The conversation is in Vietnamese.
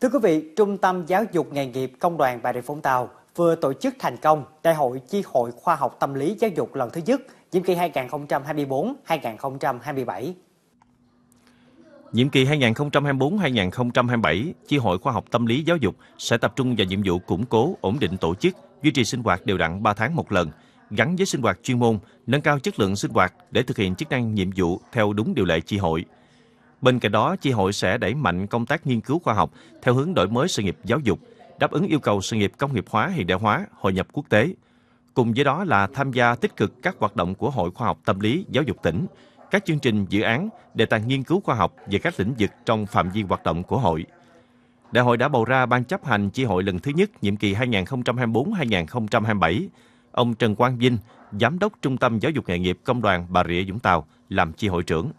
Thưa quý vị, Trung tâm Giáo dục Nghề nghiệp Công đoàn Bà Rịa Vũng Tàu vừa tổ chức thành công Đại hội Chi hội Khoa học Tâm lý Giáo dục lần thứ nhất, nhiệm kỳ 2024-2027. Nhiệm kỳ 2024-2027, Chi hội Khoa học Tâm lý Giáo dục sẽ tập trung vào nhiệm vụ củng cố, ổn định tổ chức, duy trì sinh hoạt đều đặn 3 tháng một lần, gắn với sinh hoạt chuyên môn, nâng cao chất lượng sinh hoạt để thực hiện chức năng nhiệm vụ theo đúng điều lệ chi hội – Bên cạnh đó, chi hội sẽ đẩy mạnh công tác nghiên cứu khoa học theo hướng đổi mới sự nghiệp giáo dục, đáp ứng yêu cầu sự nghiệp công nghiệp hóa hiện đại hóa, hội nhập quốc tế. Cùng với đó là tham gia tích cực các hoạt động của Hội Khoa học Tâm lý Giáo dục tỉnh, các chương trình dự án, đề tài nghiên cứu khoa học về các lĩnh vực trong phạm vi hoạt động của hội. Đại hội đã bầu ra ban chấp hành chi hội lần thứ nhất nhiệm kỳ 2024-2027. Ông Trần Quang Vinh, Giám đốc Trung tâm Giáo dục Nghề nghiệp Công đoàn Bà Rịa Vũng Tàu, làm chi hội trưởng.